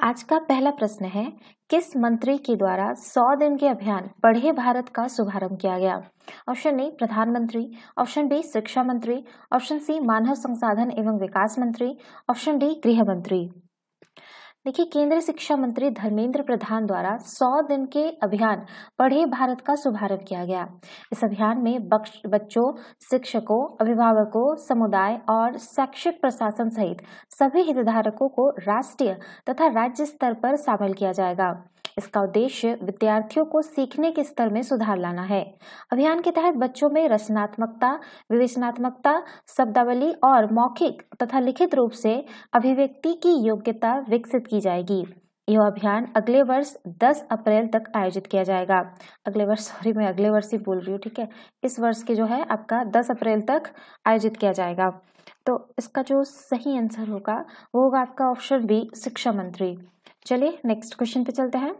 आज का पहला प्रश्न है किस मंत्री के द्वारा 100 दिन के अभियान पढ़े भारत का शुभारंभ किया गया ऑप्शन ए प्रधानमंत्री ऑप्शन बी शिक्षा मंत्री ऑप्शन सी मानव संसाधन एवं विकास मंत्री ऑप्शन डी गृह मंत्री देखिए केंद्रीय शिक्षा मंत्री धर्मेंद्र प्रधान द्वारा 100 दिन के अभियान पढ़े भारत का शुभारंभ किया गया इस अभियान में बच्चों शिक्षकों अभिभावकों समुदाय और शैक्षिक प्रशासन सहित सभी हितधारकों को राष्ट्रीय तथा राज्य स्तर पर शामिल किया जाएगा इसका उद्देश्य विद्यार्थियों को सीखने के स्तर में सुधार लाना है अभियान के तहत बच्चों में रचनात्मकता विवेचनात्मकता शब्दावली और मौखिक तथा लिखित रूप से अभिव्यक्ति की योग्यता विकसित की जाएगी यह अभियान अगले वर्ष 10 अप्रैल तक आयोजित किया जाएगा अगले वर्ष सॉरी मैं अगले वर्ष ही बोल रही हूँ ठीक है इस वर्ष के जो है आपका 10 अप्रैल तक आयोजित किया जाएगा तो इसका जो सही आंसर होगा वो होगा आपका ऑप्शन बी शिक्षा मंत्री चलिए नेक्स्ट क्वेश्चन पे चलते हैं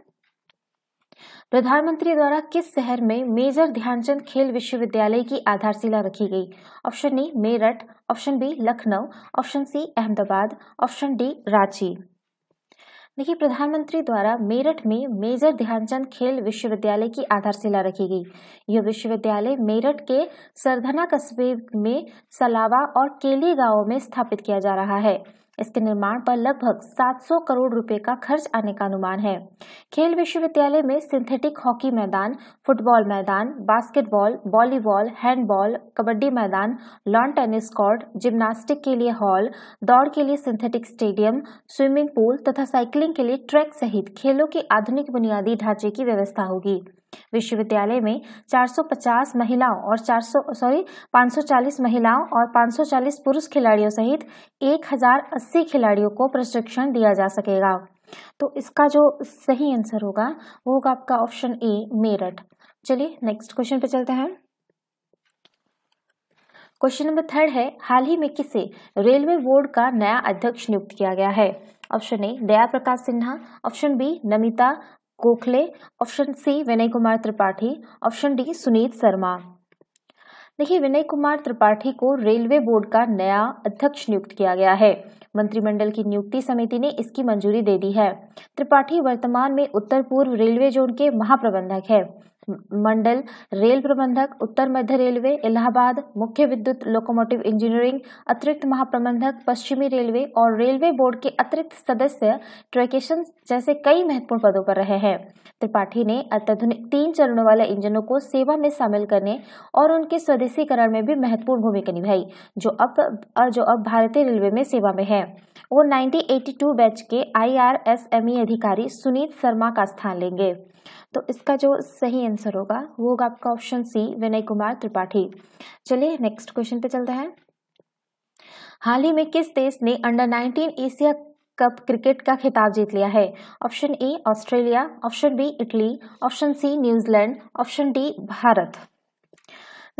प्रधानमंत्री द्वारा किस शहर में मेजर ध्यानचंद खेल विश्वविद्यालय की आधारशिला रखी गई option A Meerut option B Lucknow option C Ahmedabad option D Ranchi देखिए प्रधानमंत्री द्वारा मेरठ में मेजर ध्यानचंद खेल विश्वविद्यालय की आधारशिला रखी गई यह विश्वविद्यालय मेरठ के सरधना कस्बे में सलावा और केली गांव में स्थापित किया जा रहा है इसके निर्माण पर लगभग 700 करोड़ रुपए का खर्च आने का अनुमान है खेल विश्वविद्यालय में सिंथेटिक हॉकी मैदान फुटबॉल मैदान बास्केटबॉल वॉलीबॉल हैंडबॉल कबड्डी मैदान लॉन टेनिस कोर्ट जिम्नास्टिक के लिए हॉल दौड़ के लिए सिंथेटिक स्टेडियम स्विमिंग पूल तथा साइकिलिंग के लिए ट्रैक सहित खेलों के आधुनिक बुनियादी ढांचे की व्यवस्था होगी विश्वविद्यालय में 450 महिलाओं और 400 सॉरी 540 महिलाओं और 540 पुरुष खिलाड़ियों सहित 1080 खिलाड़ियों को प्रशिक्षण दिया जा सकेगा तो इसका जो सही आंसर होगा वो होगा आपका ऑप्शन ए मेरठ चलिए नेक्स्ट क्वेश्चन पे चलते हैं क्वेश्चन नंबर थर्ड है हाल ही में किसे रेलवे बोर्ड का नया अध्यक्ष नियुक्त किया गया है option A Daya Prakash Sinha option B Namita Gokhale option C Vinay Kumar Tripathi option D Sunit Sharma देखिए विनय कुमार त्रिपाठी को रेलवे बोर्ड का नया अध्यक्ष नियुक्त किया गया है मंत्रिमंडल की नियुक्ति समिति ने इसकी मंजूरी दे दी है त्रिपाठी वर्तमान में उत्तर पूर्व रेलवे जोन के महाप्रबंधक है मंडल रेल प्रबंधक उत्तर मध्य रेलवे इलाहाबाद मुख्य विद्युत लोकोमोटिव इंजीनियरिंग अतिरिक्त महाप्रबंधक पश्चिमी रेलवे और रेलवे बोर्ड के अतिरिक्त सदस्य ट्रेकेशन जैसे कई महत्वपूर्ण पदों पर रहे हैं त्रिपाठी ने अत्याधुनिक तीन चरणों वाले इंजनों को सेवा में शामिल करने और उनके स्वदेशीकरण में भी महत्वपूर्ण भूमिका निभाई जो अब जो अब भारतीय रेलवे में सेवा में है वो नाइनटीन बैच के आई अधिकारी सुनीत शर्मा का स्थान लेंगे तो इसका जो सही आंसर होगा वो होगा आपका ऑप्शन सी विनय कुमार त्रिपाठी चलिए नेक्स्ट क्वेश्चन पे चलते हैं हाल ही में किस देश ने अंडर 19 एशिया कप क्रिकेट का खिताब जीत लिया है option A Australia option B Italy option C New Zealand option D Bharat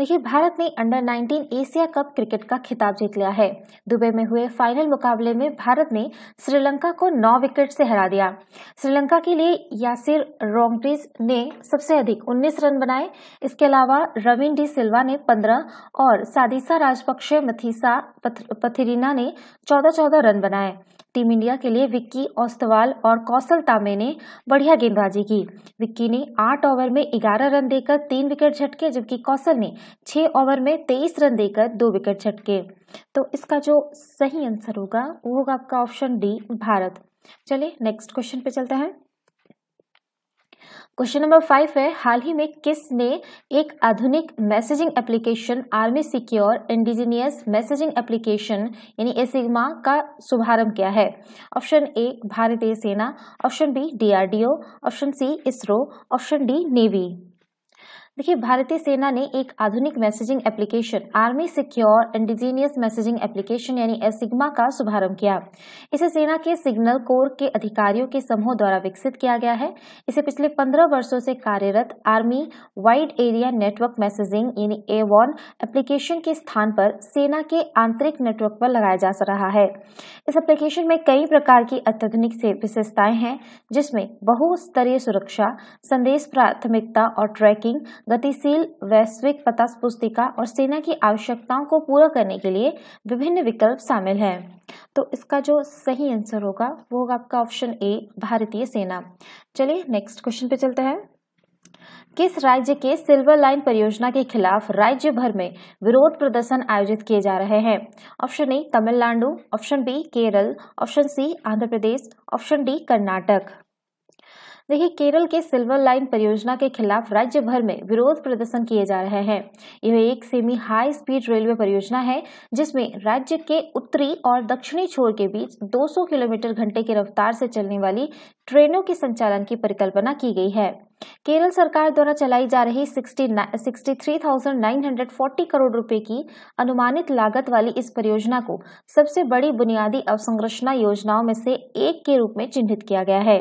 देखिए भारत ने अंडर 19 एशिया कप क्रिकेट का खिताब जीत लिया है दुबई में हुए फाइनल मुकाबले में भारत ने श्रीलंका को नौ विकेट से हरा दिया श्रीलंका के लिए यासिर रोंगटिस ने सबसे अधिक 19 रन बनाए इसके अलावा रविन डी सिल्वा ने 15 और सादिसा राजपक्षे मथीसा पथरीना ने 14-14 रन बनाए टीम इंडिया के लिए विक्की ओस्तवाल और कौशल तामे ने बढ़िया गेंदबाजी की विक्की ने आठ ओवर में ग्यारह रन देकर तीन विकेट झटके जबकि कौशल ने छः ओवर में तेईस रन देकर दो विकेट झटके तो इसका जो सही आंसर होगा वो होगा आपका ऑप्शन डी भारत चलिए नेक्स्ट क्वेश्चन पे चलते हैं क्वेश्चन नंबर फाइव है हाल ही में किसने एक आधुनिक messaging application army secure indigenous messaging application यानी एसिग्मा का शुभारंभ किया है ऑप्शन ए भारतीय सेना option B DRDO option C ISRO option D navy देखिए भारतीय सेना ने एक आधुनिक messaging application army secure indigenous messaging application यानी एसिग्मा का शुभारंभ किया इसे सेना के सिग्नल कोर के अधिकारियों के समूह द्वारा विकसित किया गया है इसे पिछले पंद्रह वर्षों से कार्यरत army wide area network messaging यानी वन एप्लीकेशन के स्थान पर सेना के आंतरिक नेटवर्क पर लगाया जा रहा है इस एप्लीकेशन में कई प्रकार की अत्याधुनिक विशेषताएं हैं जिसमें बहुस्तरीय सुरक्षा संदेश प्राथमिकता और ट्रैकिंग गतिशील वैश्विक पता पुस्तिका और सेना की आवश्यकताओं को पूरा करने के लिए विभिन्न विकल्प शामिल हैं तो इसका जो सही आंसर होगा वो होगा आपका ऑप्शन ए भारतीय सेना चलिए नेक्स्ट क्वेश्चन पे चलते हैं किस राज्य के सिल्वर लाइन परियोजना के खिलाफ राज्य भर में विरोध प्रदर्शन आयोजित किए जा रहे हैं option A Tamil Nadu option B Kerala option C Andhra Pradesh option D Karnataka देखिए केरल के सिल्वर लाइन परियोजना के खिलाफ राज्य भर में विरोध प्रदर्शन किए जा रहे हैं यह एक सेमी हाई स्पीड रेलवे परियोजना है जिसमें राज्य के उत्तरी और दक्षिणी छोर के बीच 200 किलोमीटर घंटे की रफ्तार से चलने वाली ट्रेनों के संचालन की परिकल्पना की गई है केरल सरकार द्वारा चलाई जा रही सिक्सटी करोड़ रुपए की अनुमानित लागत वाली इस परियोजना को सबसे बड़ी बुनियादी अवसंरचना योजनाओं में से एक के रूप में चिन्हित किया गया है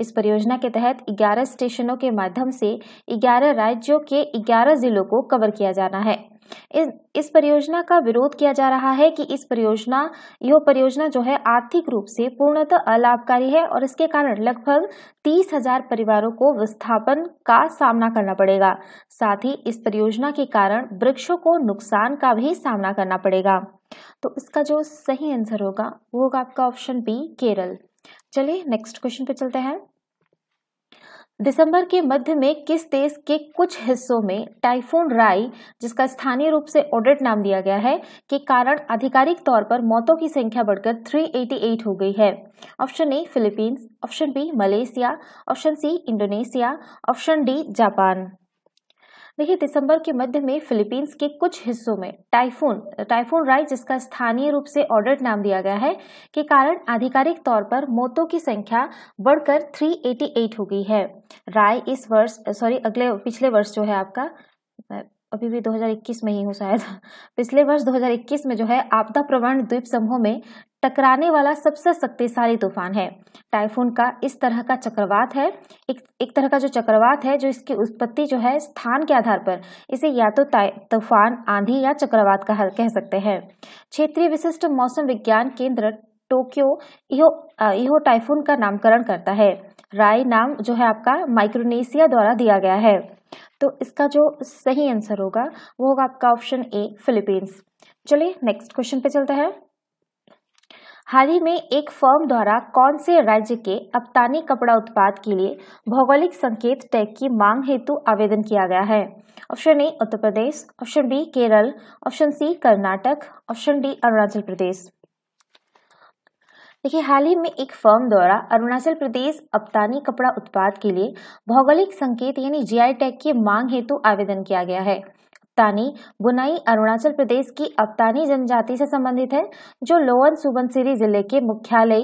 इस परियोजना के तहत 11 स्टेशनों के माध्यम से 11 राज्यों के 11 जिलों को कवर किया जाना है इस इस परियोजना का विरोध किया जा रहा है कि इस परियोजना यह परियोजना जो है आर्थिक रूप से पूर्णतः अलाभकारी है और इसके कारण लगभग तीस हजार परिवारों को विस्थापन का सामना करना पड़ेगा साथ ही इस परियोजना के कारण वृक्षों को नुकसान का भी सामना करना पड़ेगा तो इसका जो सही आंसर होगा वो होगा आपका ऑप्शन बी केरल चलिए नेक्स्ट क्वेश्चन पे चलते हैं दिसंबर के मध्य में किस देश के कुछ हिस्सों में टाइफून राई जिसका स्थानीय रूप से ऑडिट नाम दिया गया है के कारण आधिकारिक तौर पर मौतों की संख्या बढ़कर 388 हो गई है option A Philippines option B Malaysia option C Indonesia option D Japan देखिए दिसंबर के मध्य में फिलीपींस के कुछ हिस्सों में टाइफून टाइफून राय जिसका स्थानीय रूप से ऑर्डर नाम दिया गया है के कारण आधिकारिक तौर पर मौतों की संख्या बढ़कर 388 हो गई है राय इस वर्ष सॉरी अगले पिछले वर्ष जो है आपका अभी भी 2021 में ही हो शायद पिछले वर्ष 2021 में जो है आपदा प्रवण द्वीप समूह में टकराने वाला सबसे शक्तिशाली तूफान है टाइफून का इस तरह का चक्रवात है एक एक तरह का जो चक्रवात है जो इसकी उत्पत्ति जो है स्थान के आधार पर इसे या तो तूफान आंधी या चक्रवात का कह सकते हैं क्षेत्रीय विशिष्ट मौसम विज्ञान केंद्र टोक्यो इहो इहो टाइफून का नामकरण करता है राय नाम जो है आपका माइक्रोनेशिया द्वारा दिया गया है तो इसका जो सही आंसर होगा वो होगा आपका ऑप्शन ए फिलीपींस चलिए नेक्स्ट क्वेश्चन पे चलते हैं हाल ही में एक फर्म द्वारा कौन से राज्य के अपतानी कपड़ा उत्पाद के लिए भौगोलिक संकेत टैग की मांग हेतु आवेदन किया गया है option A Uttar Pradesh option B Kerala option C Karnataka option D Arunachal Pradesh देखिए हाल ही में एक फर्म द्वारा अरुणाचल प्रदेश अपतानी कपड़ा उत्पाद के लिए भौगोलिक संकेत यानी जीआई टैग की मांग हेतु आवेदन किया गया है तानी बुनाई अरुणाचल प्रदेश की अवतानी जनजाति से संबंधित है जो लोअर सुबनसिरी जिले के मुख्यालय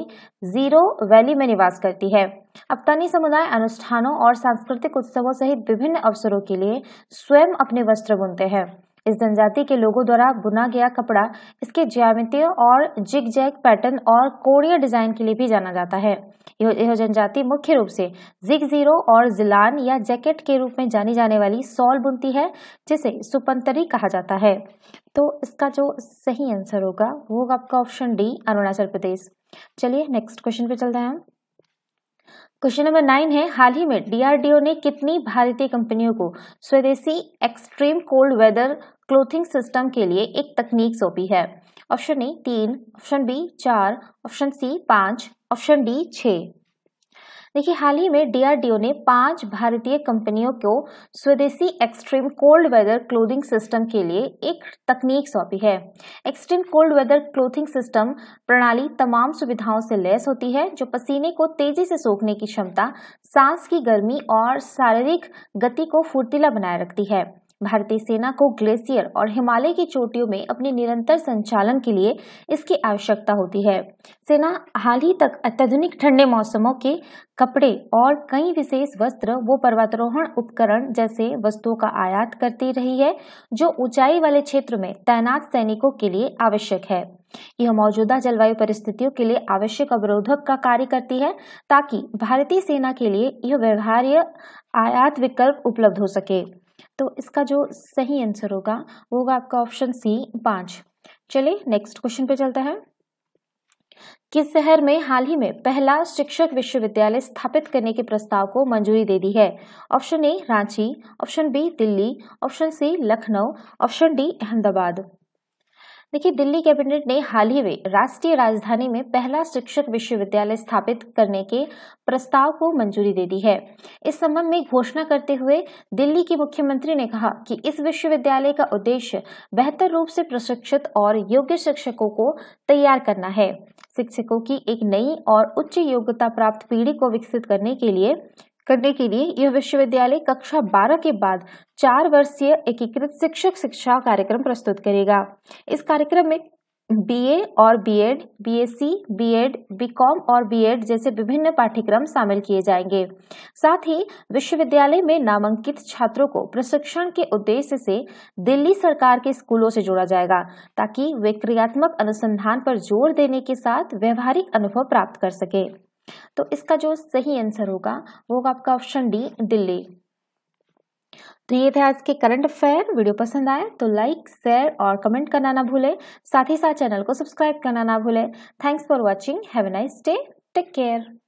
जीरो वैली में निवास करती है अवतानी समुदाय अनुष्ठानों और सांस्कृतिक उत्सवों सहित विभिन्न अवसरों के लिए स्वयं अपने वस्त्र बुनते हैं इस जनजाति के लोगों द्वारा बुना गया कपड़ा इसके ज्यामितीय और जिग जैग पैटर्न और कोरियर डिजाइन के लिए भी जाना जाता है यह जनजाति मुख्य रूप से जिग जीरो और जिलान या जैकेट के रूप में जानी जाने वाली सॉल बुनती है जिसे सुपंतरी कहा जाता है तो इसका जो सही आंसर होगा वो होगा आपका ऑप्शन डी अरुणाचल प्रदेश चलिए नेक्स्ट क्वेश्चन पे चलते हैं हम क्वेश्चन नंबर नाइन है हाल ही में डीआरडीओ ने कितनी भारतीय कंपनियों को स्वदेशी extreme cold weather clothing system के लिए एक तकनीक सौंपी है ऑप्शन ए तीन ऑप्शन बी चार ऑप्शन सी पाँच ऑप्शन डी छः देखिए हाल ही में डीआरडीओ ने पांच भारतीय कंपनियों को स्वदेशी extreme cold weather clothing system के लिए एक तकनीक सौंपी है extreme cold weather clothing system प्रणाली तमाम सुविधाओं से लैस होती है जो पसीने को तेजी से सोखने की क्षमता सांस की गर्मी और शारीरिक गति को फुर्तीला बनाए रखती है भारतीय सेना को ग्लेशियर और हिमालय की चोटियों में अपने निरंतर संचालन के लिए इसकी आवश्यकता होती है सेना हाल ही तक अत्याधुनिक ठंडे मौसमों के कपड़े और कई विशेष वस्त्र व पर्वतारोहण उपकरण जैसे वस्तुओं का आयात करती रही है जो ऊंचाई वाले क्षेत्र में तैनात सैनिकों के लिए आवश्यक है यह मौजूदा जलवायु परिस्थितियों के लिए आवश्यक अवरोधक का कार्य करती है ताकि भारतीय सेना के लिए यह व्यवहार्य आयात विकल्प उपलब्ध हो सके तो इसका जो सही आंसर होगा वो होगा आपका ऑप्शन सी पांच चलिए नेक्स्ट क्वेश्चन पे चलता है किस शहर में हाल ही में पहला शिक्षक विश्वविद्यालय स्थापित करने के प्रस्ताव को मंजूरी दे दी है option A Ranchi option B Delhi option C Lucknow option D Ahmedabad देखिए दिल्ली कैबिनेट ने हाल ही में राष्ट्रीय राजधानी में पहला शिक्षक विश्वविद्यालय स्थापित करने के प्रस्ताव को मंजूरी दे दी है इस संबंध में घोषणा करते हुए दिल्ली की मुख्यमंत्री ने कहा कि इस विश्वविद्यालय का उद्देश्य बेहतर रूप से प्रशिक्षित और योग्य शिक्षकों को तैयार करना है शिक्षकों की एक नई और उच्च योग्यता प्राप्त पीढ़ी को विकसित करने के लिए करने के लिए यह विश्वविद्यालय कक्षा 12 के बाद चार वर्षीय एकीकृत शिक्षक शिक्षा कार्यक्रम प्रस्तुत करेगा इस कार्यक्रम में बीए और बीएड, बीएससी, बीएड, बीकॉम और बीएड जैसे विभिन्न पाठ्यक्रम शामिल किए जाएंगे साथ ही विश्वविद्यालय में नामांकित छात्रों को प्रशिक्षण के उद्देश्य से दिल्ली सरकार के स्कूलों से जोड़ा जाएगा ताकि वे क्रियात्मक अनुसंधान पर जोर देने के साथ व्यवहारिक अनुभव प्राप्त कर सकें तो इसका जो सही आंसर होगा वो होगा आपका ऑप्शन डी दिल्ली तो ये थे आज के करंट अफेयर वीडियो पसंद आए तो लाइक शेयर और कमेंट करना ना भूले साथ ही साथ चैनल को सब्सक्राइब करना ना भूले thanks for watching have a nice day take care